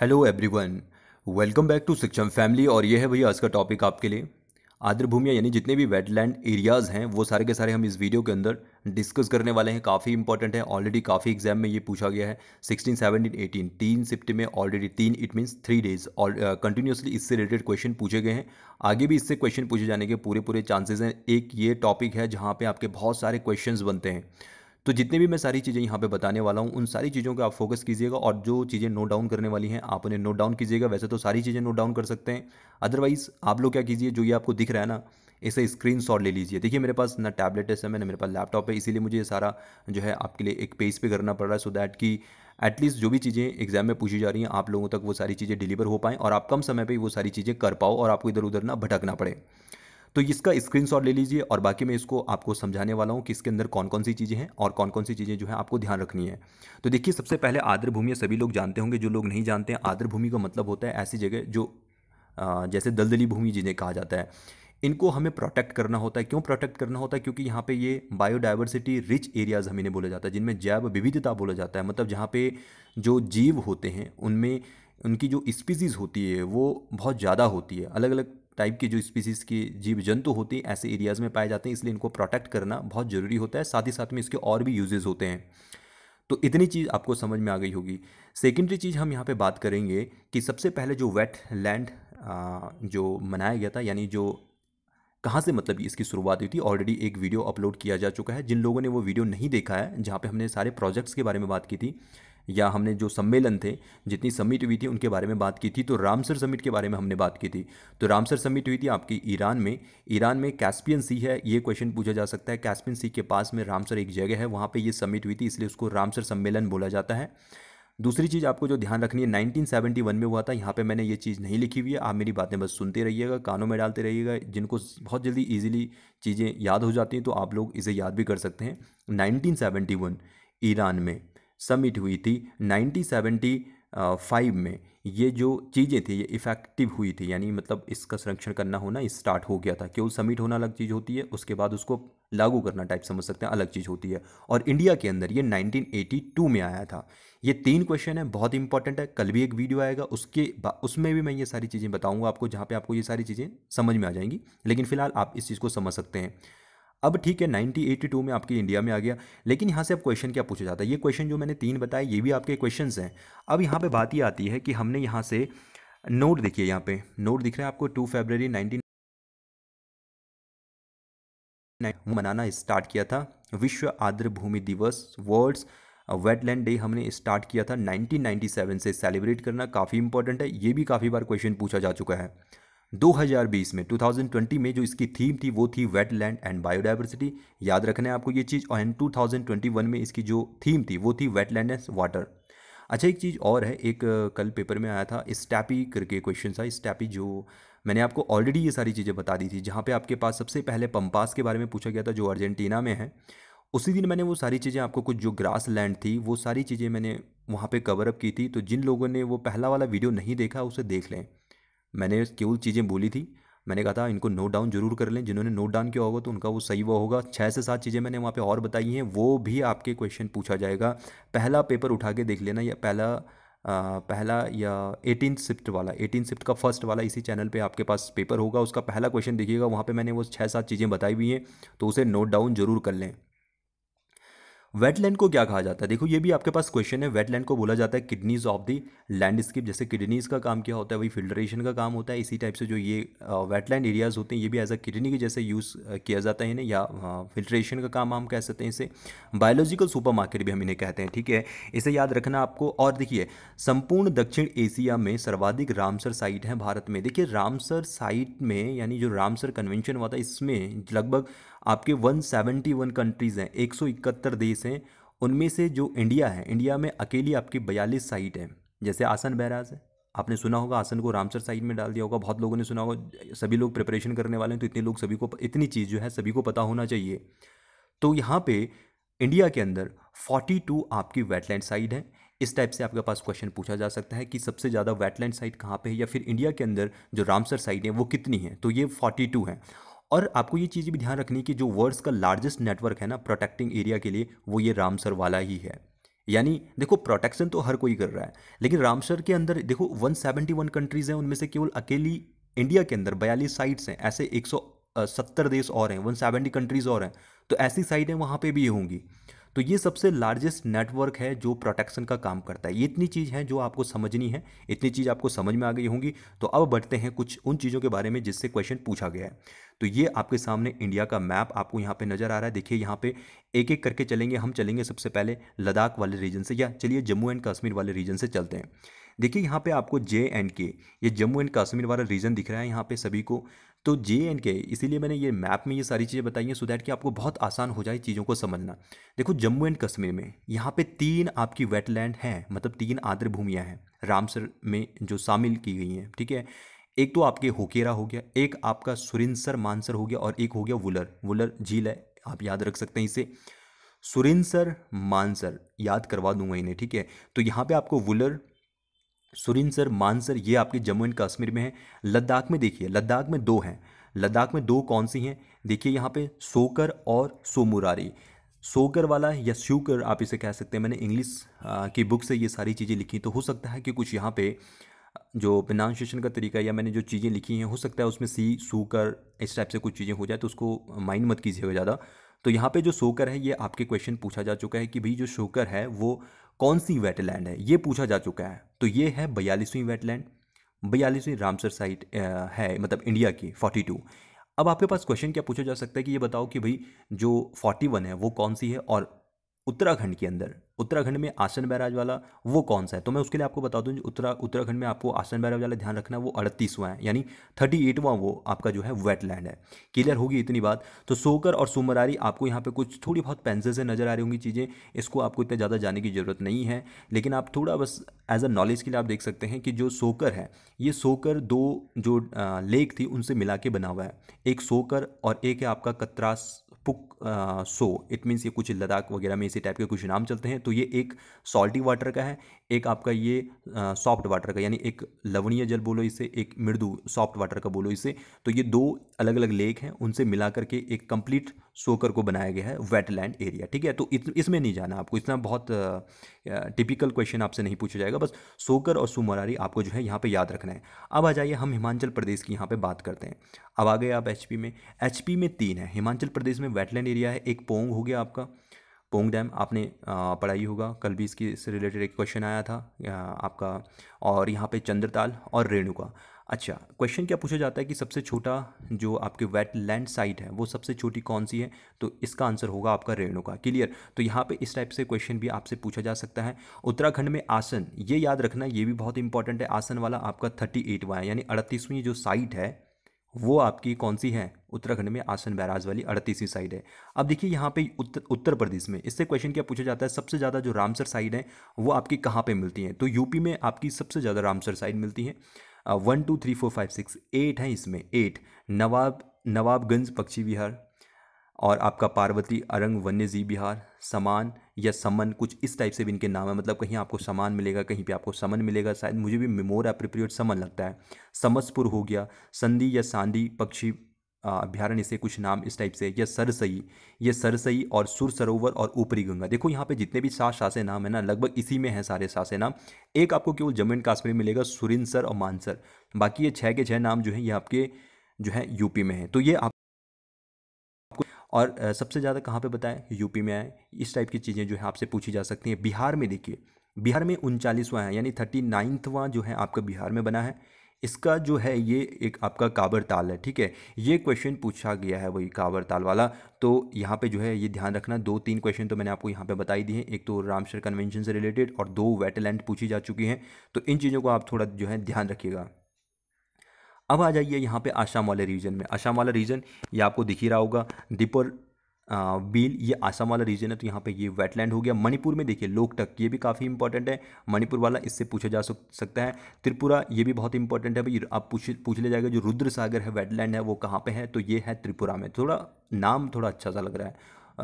hello everyone welcome back to Shiksham family और ये है भैया आज का टॉपिक आपके लिए आर्द्र यानी जितने भी वेटलैंड एरियाज़ हैं वो सारे के सारे हम इस वीडियो के अंदर डिस्कस करने वाले हैं काफ़ी इंपॉर्टेंट है ऑलरेडी काफ़ी एग्जाम में ये पूछा गया है सिक्सटीन सेवनटीन एटीन तीन शिफ्ट में ऑलरेडी तीन इट मीन्स थ्री डेज और कंटिन्यूसली इससे रिलेटेड क्वेश्चन पूछे गए हैं आगे भी इससे क्वेश्चन पूछे जाने के पूरे पूरे चांसेज हैं एक ये टॉपिक है जहाँ पर आपके बहुत सारे क्वेश्चन बनते हैं तो जितने भी मैं सारी चीज़ें यहाँ पे बताने वाला हूँ उन सारी चीज़ों का आप फोकस कीजिएगा और जो चीज़ें नोट डाउन करने वाली हैं आप उन्हें नोट डाउन कीजिएगा वैसे तो सारी चीज़ें नोट डाउन कर सकते हैं अदरवाइज़ आप लोग क्या कीजिए जो ये आपको दिख रहा है ना इसे स्क्रीन शॉट ले लीजिए देखिए मेरे पास ना टैबलेट है समय ना मेरे पास लैपटॉप है इसीलिए मुझे ये सारा जो है आपके लिए एक पेज पर करना पड़ रहा है सो दैट कि एटलीस्ट जो भी चीज़ें एग्जाम में पूछी जा रही हैं आप लोगों तक वो सारी चीज़ें डिलीवर हो पाएँ और आप कम समय पर वो सारी चीज़ें कर पाओ और आपको इधर उधर ना भटकना पड़े तो इसका स्क्रीनशॉट ले लीजिए और बाकी मैं इसको आपको समझाने वाला हूँ कि इसके अंदर कौन कौन सी चीज़ें हैं और कौन कौन सी चीज़ें जो है आपको ध्यान रखनी है तो देखिए सबसे पहले आर्द्र भूमि सभी लोग जानते होंगे जो लोग नहीं जानते हैं आर्द्र भूमि का मतलब होता है ऐसी जगह जो जैसे दलदली भूमि जिन्हें कहा जाता है इनको हमें प्रोटेक्ट करना होता है क्यों प्रोटेक्ट करना होता है क्योंकि यहाँ पे ये बायोडाइवर्सिटी रिच एरियाज़ हम इन्हें बोला जाता है जिनमें जैव विविधता बोला जाता है मतलब जहाँ पे जो जीव होते हैं उनमें उनकी जो स्पीसीज़ होती है वो बहुत ज़्यादा होती है अलग अलग टाइप के जो स्पीसीज के जीव जंतु होते हैं ऐसे एरियाज़ में पाए जाते हैं इसलिए इनको प्रोटेक्ट करना बहुत ज़रूरी होता है साथ ही साथ में इसके और भी यूजेज़ होते हैं तो इतनी चीज़ आपको समझ में आ गई होगी सेकेंडरी चीज़ हम यहाँ पे बात करेंगे कि सबसे पहले जो वेट लैंड जो मनाया गया था यानी जो कहाँ से मतलब इसकी शुरुआत हुई थी ऑलरेडी एक वीडियो अपलोड किया जा चुका है जिन लोगों ने वो वीडियो नहीं देखा है जहाँ पे हमने सारे प्रोजेक्ट्स के बारे में बात की थी या हमने जो सम्मेलन थे जितनी समिट हुई थी उनके बारे में बात की थी तो रामसर समिट के बारे में हमने बात की थी तो रामसर समिट हुई थी आपकी ईरान में ईरान में कैस्पियन सी है ये क्वेश्चन पूछा जा सकता है कैस्पियन सी के पास में रामसर एक जगह है वहाँ पर ये समिट हुई थी इसलिए उसको रामसर सम्मेलन बोला जाता है दूसरी चीज़ आपको जो ध्यान रखनी है 1971 में हुआ था यहाँ पे मैंने ये चीज़ नहीं लिखी हुई है आप मेरी बातें बस सुनते रहिएगा कानों में डालते रहिएगा जिनको बहुत जल्दी इजीली चीज़ें याद हो जाती हैं तो आप लोग इसे याद भी कर सकते हैं 1971 ईरान में समिट हुई थी 1975 में ये जो चीज़ें थी ये इफ़ेक्टिव हुई थी यानी मतलब इसका संरक्षण करना होना स्टार्ट हो गया था क्यों समिट होना अलग चीज़ होती है उसके बाद उसको लागू करना टाइप समझ सकते हैं अलग चीज़ होती है और इंडिया के अंदर ये 1982 में आया था ये तीन क्वेश्चन है बहुत इंपॉर्टेंट है कल भी एक वीडियो आएगा उसके उसमें भी मैं ये सारी चीज़ें बताऊँगा आपको जहाँ पर आपको ये सारी चीज़ें समझ में आ जाएंगी लेकिन फिलहाल आप इस चीज़ को समझ सकते हैं अब ठीक है 1982 में आपके इंडिया में आ गया लेकिन यहाँ से अब क्वेश्चन क्या पूछा जाता है ये क्वेश्चन जो मैंने तीन बताए ये भी आपके क्वेश्चन हैं अब यहाँ पर बात ये आती है कि हमने यहाँ से नोट देखिए यहाँ पे नोट दिख रहा है आपको टू फेबररी नाइनटीन मनाना स्टार्ट किया था विश्व आर्द्र भूमि दिवस वर्ल्ड्स वेटलैंड डे हमने स्टार्ट किया था 1997 से सेलिब्रेट करना काफ़ी इंपॉर्टेंट है ये भी काफ़ी बार क्वेश्चन पूछा जा चुका है 2020 में 2020 में जो इसकी थीम थी वो थी वेटलैंड एंड बायोडाइवर्सिटी याद रखना है आपको ये चीज़ और एंड टू में इसकी जो थीम थी वो थी वेटलैंड एंड वाटर अच्छा एक चीज़ और है एक कल पेपर में आया था स्टैपी करके क्वेश्चन था स्टैपी जो मैंने आपको ऑलरेडी ये सारी चीज़ें बता दी थी जहाँ पे आपके पास सबसे पहले पम्पास के बारे में पूछा गया था जो अर्जेंटीना में है उसी दिन मैंने वो सारी चीज़ें आपको कुछ जो ग्रास लैंड थी वो सारी चीज़ें मैंने वहाँ पर कवरअप की थी तो जिन लोगों ने वो पहला वाला वीडियो नहीं देखा उसे देख लें मैंने केवल चीज़ें बोली थी मैंने कहा था इनको नोट डाउन जरूर कर लें जिन्होंने नोट डाउन किया होगा तो उनका वो सही वो होगा छः से सात चीज़ें मैंने वहाँ पे और बताई हैं वो भी आपके क्वेश्चन पूछा जाएगा पहला पेपर उठा के देख लेना या पहला आ, पहला या एटीन शिफ्ट वाला एटीन शिफ्ट का फर्स्ट वाला इसी चैनल पे आपके पास पेपर होगा उसका पहला क्वेश्चन देखिएगा वहाँ पे मैंने वो छः सात चीज़ें बताई हुई हैं तो उसे नोट डाउन जरूर कर लें वेटलैंड को क्या कहा जाता है देखो ये भी आपके पास क्वेश्चन है वेटलैंड को बोला जाता है किडनीज ऑफ दी लैंडस्केप जैसे किडनीज का काम क्या होता है वही फिल्ट्रेशन का काम होता है इसी टाइप से जो ये वेटलैंड एरियाज़ होते हैं ये भी एज अ किडनी के जैसे यूज़ किया जाता है इन्हें या फिल्ट्रेशन का काम हम कह सकते हैं इसे बायोलॉजिकल सुपर भी हम इन्हें कहते हैं ठीक है इसे याद रखना आपको और देखिए संपूर्ण दक्षिण एशिया में सर्वाधिक रामसर साइट हैं भारत में देखिए रामसर साइट में यानी जो रामसर कन्वेंशन हुआ था इसमें लगभग आपके 171 कंट्रीज़ हैं 171 देश हैं उनमें से जो इंडिया है इंडिया में अकेली आपकी बयालीस साइट हैं जैसे आसन बैराज है आपने सुना होगा आसन को रामसर साइट में डाल दिया होगा बहुत लोगों ने सुना होगा सभी लोग प्रिपरेशन करने वाले हैं तो इतने लोग सभी को इतनी चीज़ जो है सभी को पता होना चाहिए तो यहाँ पे इंडिया के अंदर 42 आपकी वेटलैंड साइड है इस टाइप से आपके पास क्वेश्चन पूछा जा सकता है कि सबसे ज़्यादा वेटलैंड साइट कहाँ पे है या फिर इंडिया के अंदर जो रामसर साइट है वो कितनी है तो ये 42 है और आपको ये चीज़ भी ध्यान रखनी कि जो वर्ल्ड का लार्जेस्ट नेटवर्क है ना प्रोटेक्टिंग एरिया के लिए वो ये रामसर वाला ही है यानी देखो प्रोटेक्शन तो हर कोई कर रहा है लेकिन रामसर के अंदर देखो 171 कंट्रीज़ हैं उनमें से केवल अकेली इंडिया के अंदर बयालीस साइट्स हैं ऐसे 170 देश और हैं 170 कंट्रीज़ और हैं तो ऐसी साइटें वहाँ पे भी होंगी तो ये सबसे लार्जेस्ट नेटवर्क है जो प्रोटेक्शन का काम करता है ये इतनी चीज़ है जो आपको समझनी है इतनी चीज़ आपको समझ में आ गई होंगी तो अब बढ़ते हैं कुछ उन चीज़ों के बारे में जिससे क्वेश्चन पूछा गया है तो ये आपके सामने इंडिया का मैप आपको यहाँ पे नज़र आ रहा है देखिए यहाँ पे एक एक करके चलेंगे हम चलेंगे सबसे पहले लद्दाख वाले रीजन से या चलिए जम्मू एंड कश्मीर वाले रीजन से चलते हैं देखिए यहाँ पे आपको जे एंड के ये जम्मू एंड कश्मीर वाला रीजन दिख रहा है यहाँ पे सभी को तो जे एंड के इसीलिए मैंने ये मैप में ये सारी चीज़ें बताई हैं सो दैट कि आपको बहुत आसान हो जाए चीज़ों को समझना देखो जम्मू एंड कश्मीर में यहाँ पे तीन आपकी वेटलैंड हैं मतलब तीन आर्द्र भूमियाँ हैं रामसर में जो शामिल की गई हैं ठीक है एक तो आपके होकेरा हो गया एक आपका सुरिंसर मानसर हो गया और एक हो गया वुलर वुलर झील है आप याद रख सकते हैं इसे सुरिंसर मानसर याद करवा दूंगा इन्हें ठीक है तो यहाँ पे आपको वुलर सुरिनसर मानसर ये आपके जम्मू एंड कश्मीर में है लद्दाख में देखिए लद्दाख में दो हैं लद्दाख में दो कौन सी हैं देखिए यहाँ पे सोकर और सोमुरारी सोकर वाला या श्यूकर आप इसे कह सकते हैं मैंने इंग्लिश की बुक से ये सारी चीज़ें लिखी तो हो सकता है कि कुछ यहाँ पे जो प्रनाउंसिएशन का तरीका या मैंने जो चीज़ें लिखी हैं हो सकता है उसमें सी सूकर इस टाइप से कुछ चीज़ें हो जाए तो उसको माइंड मत कीजिएगा ज़्यादा तो यहाँ पे जो सोकर है ये आपके क्वेश्चन पूछा जा चुका है कि भाई जो शोकर है वो कौन सी वेटलैंड है ये पूछा जा चुका है तो ये है बयालीसवीं वेटलैंड बयालीसवीं रामसर साइट है मतलब इंडिया की फोर्टी टू अब आपके पास क्वेश्चन क्या पूछा जा सकता है कि ये बताओ कि भाई जो फोर्टी वन है वो कौन सी है और उत्तराखंड के अंदर उत्तराखंड में आसन बैराज वाला वो कौन सा है तो मैं उसके लिए आपको बता दूं उत्तरा उत्तराखंड में आपको आसन बैराज वाला ध्यान रखना वो अड़तीसवां है यानी थर्टी एटवां वो आपका जो है वेटलैंड है क्लियर होगी इतनी बात तो सोकर और सुमरारी आपको यहाँ पर कुछ थोड़ी बहुत पेंसिल से नजर आ रही होंगी चीज़ें इसको आपको इतना ज़्यादा जाने की ज़रूरत नहीं है लेकिन आप थोड़ा बस एज अ नॉलेज के लिए आप देख सकते हैं कि जो सोकर है ये सोकर दो जो लेक थी उनसे मिला के बना हुआ है एक सोकर और एक है आपका कतरास पुक सो इट मीन्स ये कुछ लद्दाख वगैरह में इसी टाइप के कुछ नाम चलते हैं तो ये एक सॉल्टी वाटर का है एक आपका ये सॉफ्ट वाटर का यानी एक लवणीय जल बोलो इसे एक मृदु सॉफ्ट वाटर का बोलो इसे तो ये दो अलग अलग लेक हैं उनसे मिला करके एक कंप्लीट सोकर को बनाया गया है वेटलैंड एरिया ठीक है तो इसमें नहीं जाना आपको इतना बहुत टिपिकल क्वेश्चन आपसे नहीं पूछा जाएगा बस सोकर और सुमरारी आपको जो है यहाँ पर याद रखना है अब आ जाइए हम हिमाचल प्रदेश की यहाँ पर बात करते हैं अब आ गए आप एच में एच में तीन है हिमाचल प्रदेश में वेटलैंड एरिया है एक पोंग हो गया आपका पोंग डैम आपने पढ़ाई होगा कल भी इसकी इससे रिलेटेड एक क्वेश्चन आया था आपका और यहाँ पे चंद्रताल और रेणुका अच्छा क्वेश्चन क्या पूछा जाता है कि सबसे छोटा जो आपके वेट लैंड साइट है वो सबसे छोटी कौन सी है तो इसका आंसर होगा आपका रेणुका क्लियर तो यहाँ पे इस टाइप से क्वेश्चन भी आपसे पूछा जा सकता है उत्तराखंड में आसन ये याद रखना ये भी बहुत इंपॉर्टेंट है आसन वाला आपका थर्टी एटवा है यानी अड़तीसवीं जो साइट है वो आपकी कौन सी है उत्तराखंड में आसन बैराज वाली अड़तीसवीं साइड है अब देखिए यहाँ पे उत्तर उत्तर प्रदेश में इससे क्वेश्चन क्या पूछा जाता है सबसे ज़्यादा जो रामसर साइड है वो आपकी कहाँ पे मिलती हैं तो यूपी में आपकी सबसे ज़्यादा रामसर साइड मिलती है one two three four five six eight हैं इसमें एट नवाब नवाबगंज पक्षी विहार और आपका पार्वती अरंग वन्य जीव विहार समान या समन कुछ इस टाइप से भी इनके नाम है मतलब कहीं आपको समान मिलेगा कहीं पे आपको समन मिलेगा शायद मुझे भी मेमोर एप्रिप्रिएट समन लगता है समसपुर हो गया संधि या सांदी पक्षी अभ्यारण्य से कुछ नाम इस टाइप से या सरसई ये सरसई और सुर सरोवर और ऊपरी गंगा देखो यहाँ पे जितने भी सात सासे नाम है ना लगभग इसी में है सारे सासे नाम एक आपको केवल जम्मू एंड कश्मीर मिलेगा सुरिनसर और मानसर बाकी ये छः के छः नाम जो हैं ये आपके जो है यूपी में है तो ये आप और सबसे ज़्यादा कहाँ पे बताएं यूपी में आए इस टाइप की चीज़ें जो है आपसे पूछी जा सकती हैं बिहार में देखिए बिहार में उनचालीसवां है यानी थर्टी नाइन्थवा जो है आपका बिहार में बना है इसका जो है ये एक आपका काबर ताल है ठीक है ये क्वेश्चन पूछा गया है वही काबर ताल वाला तो यहाँ पे जो है ये ध्यान रखना दो तीन क्वेश्चन तो मैंने आपको यहाँ पे बताई दिए हैं एक तो रामशर कन्वेंशन से रिलेटेड और दो वेटलैंड पूछी जा चुकी हैं तो इन चीज़ों को आप थोड़ा जो है ध्यान रखिएगा अब आ जाइए यहाँ पे आसाम वाले रीजन में आसाम वाला रीजन ये आपको दिख ही रहा होगा दीपर बील ये आसाम वाला रीजन है तो यहाँ पे ये वेटलैंड हो गया मणिपुर में देखिए लोकटक ये भी काफ़ी इंपॉर्टेंट है मणिपुर वाला इससे पूछा जा सकता है त्रिपुरा ये भी बहुत इंपॉर्टेंट है भाई आप पूछ पूछ ले जाएगा जो रुद्र सागर है वेटलैंड है वो कहाँ पर है तो ये है त्रिपुरा में थोड़ा नाम थोड़ा अच्छा सा लग रहा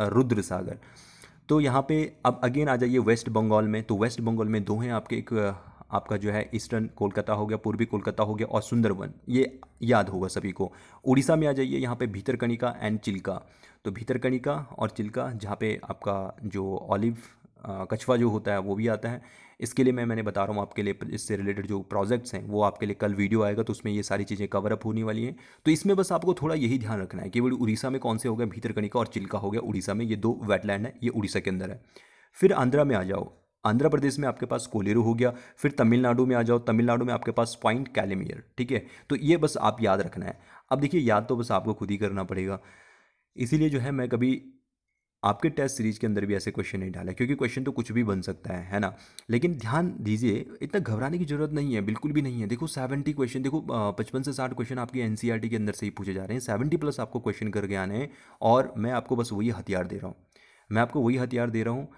है रुद्र सागर तो यहाँ पे अब अगेन आ जाइए वेस्ट बंगाल में तो वेस्ट बंगाल में दो हैं आपके एक आपका जो है ईस्टर्न कोलकाता हो गया पूर्वी कोलकाता हो गया और सुंदरवन ये याद होगा सभी को उड़ीसा में आ जाइए यहाँ पे भीतरकणिका एंड चिल्का तो भीतरकणिका और चिल्का जहाँ पे आपका जो ऑलिव कछवा जो होता है वो भी आता है इसके लिए मैं मैंने बता रहा हूँ आपके लिए इससे रिलेटेड जो प्रोजेक्ट्स हैं वो आपके लिए कल वीडियो आएगा तो उसमें ये सारी चीज़ें कवर अप होने वाली हैं तो इसमें बस आपको थोड़ा यही ध्यान रखना है केवल उड़ीसा में कौन से हो गए भीतरकणिका और चिल्का हो गया उड़ीसा में ये दो वेटलैंड है ये उड़ीसा के अंदर है फिर आंध्रा में आ जाओ आंध्र प्रदेश में आपके पास कोलेरू हो गया फिर तमिलनाडु में आ जाओ तमिलनाडु में आपके पास पॉइंट कैलेमियर ठीक है तो ये बस आप याद रखना है अब देखिए याद तो बस आपको खुद ही करना पड़ेगा इसीलिए जो है मैं कभी आपके टेस्ट सीरीज के अंदर भी ऐसे क्वेश्चन नहीं डाला क्योंकि क्वेश्चन तो कुछ भी बन सकता है है ना लेकिन ध्यान दीजिए इतना घबराने की जरूरत नहीं है बिल्कुल भी नहीं है देखो सेवेंटी क्वेश्चन देखो पचपन से साठ क्वेश्चन आपके एन के अंदर से ही पूछे जा रहे हैं सेवेंटी प्लस आपको क्वेश्चन करके आने हैं और मैं आपको बस वही हथियार दे रहा हूँ मैं आपको वही हथियार दे रहा हूँ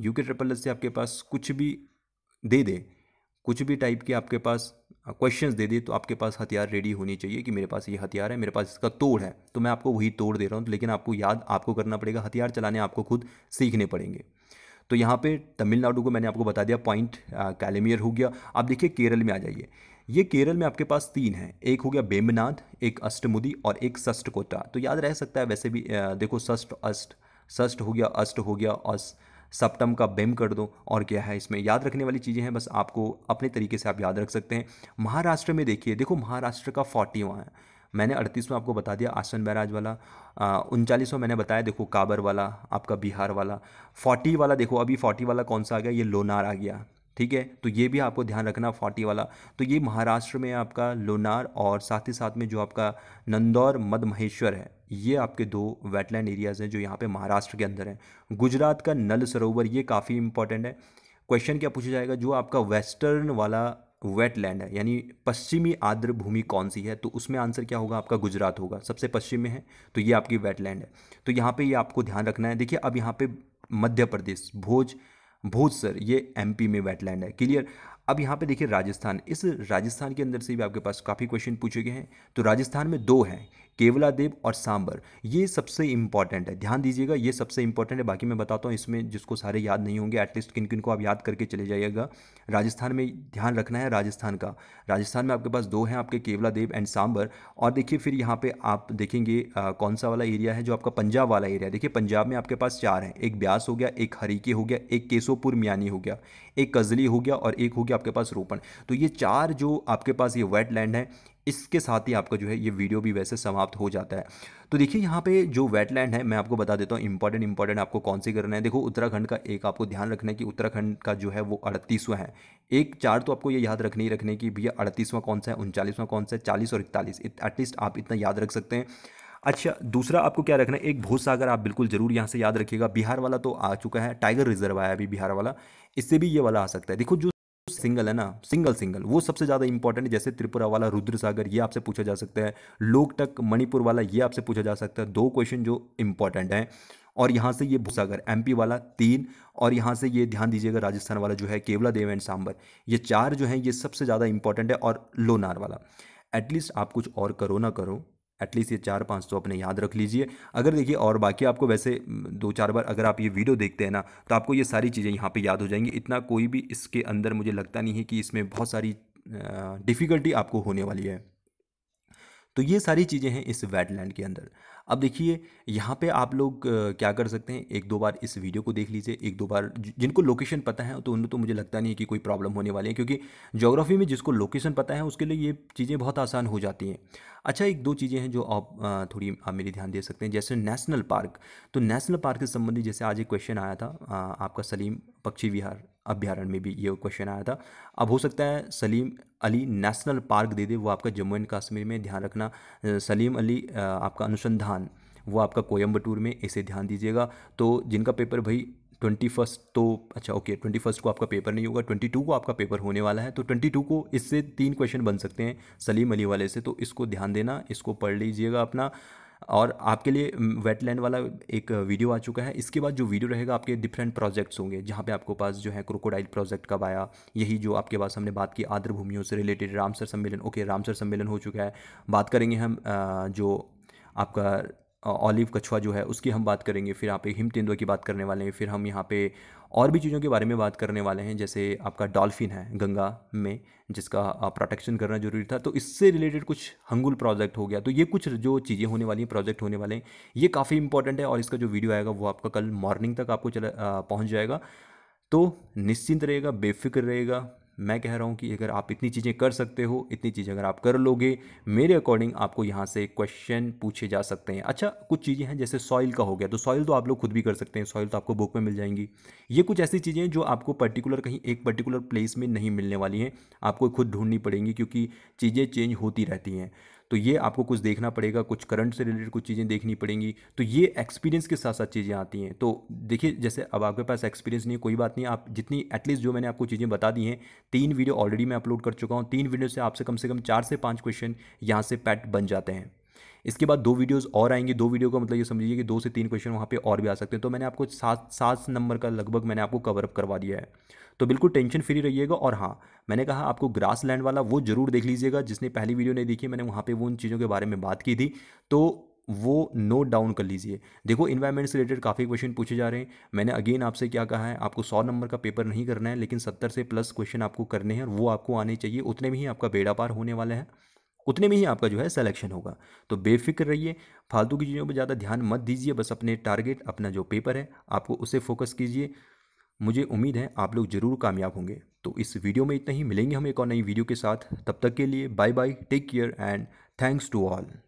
यू के ट्रिपल एस से आपके पास कुछ भी दे दे कुछ भी टाइप के आपके पास क्वेश्चंस दे दे तो आपके पास हथियार रेडी होनी चाहिए कि मेरे पास ये हथियार है मेरे पास इसका तोड़ है तो मैं आपको वही तोड़ दे रहा हूँ तो लेकिन आपको याद आपको करना पड़ेगा हथियार चलाने आपको खुद सीखने पड़ेंगे तो यहाँ पे तमिलनाडु को मैंने आपको बता दिया पॉइंट कैलेमियर हो गया आप देखिए केरल में आ जाइए ये केरल में आपके पास तीन हैं एक हो गया बेमनाथ एक अष्टमुदी और एक सष्ट कोटा तो याद रह सकता है वैसे भी देखो सष्ट अष्ट सष्ट हो गया अष्ट हो गया अस्ट सप्तम का बेम कर दो और क्या है इसमें याद रखने वाली चीज़ें हैं बस आपको अपने तरीके से आप याद रख सकते हैं महाराष्ट्र में देखिए देखो महाराष्ट्र का फोर्टीवा है मैंने अड़तीसवें आपको बता दिया आसन बैराज वाला उनचालीसवा मैंने बताया देखो काबर वाला आपका बिहार वाला फोर्टी वाला देखो अभी फोर्टी वाला कौन सा आ गया ये लोनार आ गया ठीक है तो ये भी आपको ध्यान रखना फोर्टी वाला तो ये महाराष्ट्र में आपका लोनार और साथ ही साथ में जो आपका नंदौर मद महेश्वर है ये आपके दो वेटलैंड एरियाज़ हैं जो यहाँ पे महाराष्ट्र के अंदर हैं गुजरात का नल सरोवर ये काफ़ी इंपॉर्टेंट है क्वेश्चन क्या पूछा जाएगा जो आपका वेस्टर्न वाला वेटलैंड है यानी पश्चिमी आर्द्र भूमि कौन सी है तो उसमें आंसर क्या होगा आपका गुजरात होगा सबसे पश्चिम में है तो ये आपकी वेटलैंड है तो यहाँ पे ये आपको ध्यान रखना है देखिए अब यहाँ पे मध्य प्रदेश भोज भोज सर ये एमपी में वेटलैंड है क्लियर अब यहाँ पे देखिए राजस्थान इस राजस्थान के अंदर से भी आपके पास काफ़ी क्वेश्चन पूछे गए हैं तो राजस्थान में दो हैं केवलादेव और सांबर ये सबसे इंपॉर्टेंट है ध्यान दीजिएगा ये सबसे इंपॉर्टेंट है बाकी मैं बताता हूँ इसमें जिसको सारे याद नहीं होंगे एटलीस्ट किन किन को आप याद करके चले जाइएगा राजस्थान में ध्यान रखना है राजस्थान का राजस्थान में आपके पास दो हैं आपके केवलादेव एंड सांबर और देखिए फिर यहाँ पर आप देखेंगे आ, कौन सा वाला एरिया है जो आपका पंजाब वाला एरिया देखिए पंजाब में आपके पास चार हैं एक ब्यास हो गया एक हरीके हो गया एक केसोपुर मियानी हो गया एक कजली हो गया और एक हो गया आपके पास रोपण तो ये चार जो आपके पास ये वेट लैंड है इसके साथ ही आपका जो है ये वीडियो भी वैसे समाप्त हो जाता है तो देखिए यहाँ पे जो वेटलैंड है मैं आपको बता देता हूँ इंपॉर्टेंट इंपॉर्टेंट आपको कौन सी करना है देखो उत्तराखंड का एक आपको ध्यान रखना है कि उत्तराखंड का जो है वो अड़तीसवां है एक चार तो आपको ये याद रखने ही रखने की भैया अड़तीसवां कौन सा है उनचालीसवां कौन सा है चालीस और इकतालीस एटलीस्ट आप इतना याद रख सकते हैं अच्छा दूसरा आपको क्या रखना है एक भूत सागर आप बिल्कुल जरूर यहाँ से याद रखिएगा बिहार वाला तो आ चुका है टाइगर रिजर्व आया अभी बिहार वाला इससे भी ये वाला आ सकता है देखो जो सिंगल है ना सिंगल सिंगल वो सबसे ज़्यादा इंपॉर्टेंट है जैसे त्रिपुरा वाला रुद्र सागर ये आपसे पूछा जा सकता है लोकटक मणिपुर वाला ये आपसे पूछा जा सकता है दो क्वेश्चन जो इंपॉर्टेंट है और यहाँ से ये भूसागर एमपी वाला तीन और यहाँ से ये ध्यान दीजिएगा राजस्थान वाला जो है केवला देव एंड सांबर ये चार जो है ये सबसे ज़्यादा इंपॉर्टेंट है और लोनार वाला एटलीस्ट आप कुछ और करो ना करो एटलीस्ट ये चार पाँच सौ तो अपने याद रख लीजिए अगर देखिए और बाकी आपको वैसे दो चार बार अगर आप ये वीडियो देखते हैं ना तो आपको ये सारी चीज़ें यहाँ पे याद हो जाएंगी इतना कोई भी इसके अंदर मुझे लगता नहीं है कि इसमें बहुत सारी डिफ़िकल्टी आपको होने वाली है तो ये सारी चीज़ें हैं इस वेटलैंड के अंदर अब देखिए यहाँ पे आप लोग क्या कर सकते हैं एक दो बार इस वीडियो को देख लीजिए एक दो बार जिनको लोकेशन पता है तो उन्हें तो मुझे लगता नहीं है कि कोई प्रॉब्लम होने वाली है क्योंकि जोग्राफी में जिसको लोकेशन पता है उसके लिए ये चीज़ें बहुत आसान हो जाती हैं अच्छा एक दो चीज़ें हैं जो आप थोड़ी आप मेरी ध्यान दे सकते हैं जैसे नेशनल पार्क तो नेशनल पार्क से संबंधित जैसे आज एक क्वेश्चन आया था आपका सलीम पक्षी विहार अभ्यारण्य में भी ये क्वेश्चन आया था अब हो सकता है सलीम अली नेशनल पार्क दे दे वो आपका जम्मू एंड कश्मीर में ध्यान रखना सलीम अली आपका अनुसंधान वो आपका कोयम्बटूर में इसे ध्यान दीजिएगा तो जिनका पेपर भाई ट्वेंटी फर्स्ट तो अच्छा ओके ट्वेंटी फर्स्ट को आपका पेपर नहीं होगा ट्वेंटी टू को आपका पेपर होने वाला है तो ट्वेंटी टू को इससे तीन क्वेश्चन बन सकते हैं सलीम अली वाले से तो इसको ध्यान देना इसको पढ़ लीजिएगा अपना और आपके लिए वेटलैंड वाला एक वीडियो आ चुका है इसके बाद जो वीडियो रहेगा आपके डिफरेंट प्रोजेक्ट्स होंगे जहाँ पे आपको पास जो है क्रोकोडाइल प्रोजेक्ट कब आया यही जो आपके पास हमने बात की आर्द्र भूमियों से रिलेटेड रामसर सम्मेलन ओके रामसर सम्मेलन हो चुका है बात करेंगे हम जो आपका ऑलिव कछुआ जो है उसकी हम बात करेंगे फिर यहाँ पे हिम तेंदुए की बात करने वाले हैं फिर हम यहाँ पे और भी चीज़ों के बारे में बात करने वाले हैं जैसे आपका डॉल्फिन है गंगा में जिसका प्रोटेक्शन करना जरूरी था तो इससे रिलेटेड कुछ हंगुल प्रोजेक्ट हो गया तो ये कुछ जो चीज़ें होने वाली हैं प्रोजेक्ट होने वाले हैं ये काफ़ी इंपॉर्टेंट है और इसका जो वीडियो आएगा वो आपका कल मॉर्निंग तक आपको चला पहुँच जाएगा तो निश्चिंत रहेगा बेफिक्र रहेगा मैं कह रहा हूँ कि अगर आप इतनी चीज़ें कर सकते हो इतनी चीज़ें अगर आप कर लोगे मेरे अकॉर्डिंग आपको यहाँ से क्वेश्चन पूछे जा सकते हैं अच्छा कुछ चीज़ें हैं जैसे सॉइल का हो गया तो सॉइल तो आप लोग खुद भी कर सकते हैं सॉइल तो आपको बुक में मिल जाएंगी ये कुछ ऐसी चीज़ें हैं जो आपको पर्टिकुलर कहीं एक पर्टिकुलर प्लेस में नहीं मिलने वाली हैं आपको खुद ढूंढनी पड़ेंगी क्योंकि चीज़ें चेंज होती रहती हैं तो ये आपको कुछ देखना पड़ेगा कुछ करंट से रिलेटेड कुछ चीज़ें देखनी पड़ेंगी तो ये एक्सपीरियंस के साथ साथ चीज़ें आती हैं तो देखिए जैसे अब आपके पास एक्सपीरियंस नहीं है कोई बात नहीं आप जितनी एटलीस्ट जो मैंने आपको चीज़ें बता दी हैं तीन वीडियो ऑलरेडी मैं अपलोड कर चुका हूँ तीन वीडियो से आपसे कम से कम चार से पाँच क्वेश्चन यहाँ से पैट बन जाते हैं इसके बाद दो वीडियोस और आएंगे दो वीडियो का मतलब ये समझिए कि दो से तीन क्वेश्चन वहाँ पे और भी आ सकते हैं तो मैंने आपको सात सात नंबर का लगभग मैंने आपको कवर अप करवा दिया है तो बिल्कुल टेंशन फ्री रहिएगा और हाँ मैंने कहा आपको ग्रास लैंड वाला वो जरूर देख लीजिएगा जिसने पहली वीडियो नहीं देखी मैंने वहाँ पर वो उन चीज़ों के बारे में बात की थी तो वो नोट डाउन कर लीजिए देखो इन्वायरमेंट से रिलेटेड काफ़ी क्वेश्चन पूछे जा रहे हैं मैंने अगेन आपसे क्या कहा है आपको सौ नंबर का पेपर नहीं करना है लेकिन सत्तर से प्लस क्वेश्चन आपको करने हैं और वो आपको आने चाहिए उतने में ही आपका बेड़ा पार होने वाला है उतने में ही आपका जो है सिलेक्शन होगा तो बेफिक्र रहिए फालतू की चीज़ों पर ज़्यादा ध्यान मत दीजिए बस अपने टारगेट अपना जो पेपर है आपको उसे फोकस कीजिए मुझे उम्मीद है आप लोग ज़रूर कामयाब होंगे तो इस वीडियो में इतना ही मिलेंगे हम एक और नई वीडियो के साथ तब तक के लिए bye bye take care and thanks to all